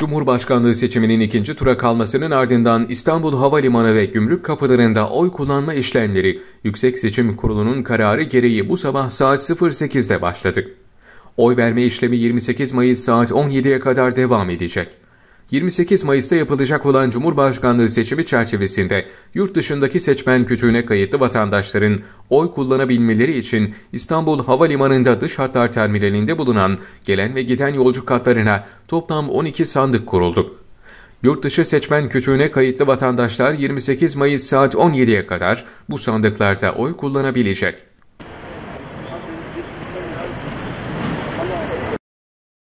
Cumhurbaşkanlığı seçiminin ikinci tura kalmasının ardından İstanbul Havalimanı ve gümrük kapılarında oy kullanma işlemleri Yüksek Seçim Kurulu'nun kararı gereği bu sabah saat 08'de başladı. Oy verme işlemi 28 Mayıs saat 17'ye kadar devam edecek. 28 Mayıs'ta yapılacak olan Cumhurbaşkanlığı seçimi çerçevesinde yurt dışındaki seçmen kütüğüne kayıtlı vatandaşların oy kullanabilmeleri için İstanbul Havalimanı'nda dış hatlar terminalinde bulunan gelen ve giden yolcu katlarına toplam 12 sandık kuruldu. Yurt dışı seçmen kütüğüne kayıtlı vatandaşlar 28 Mayıs saat 17'ye kadar bu sandıklarda oy kullanabilecek.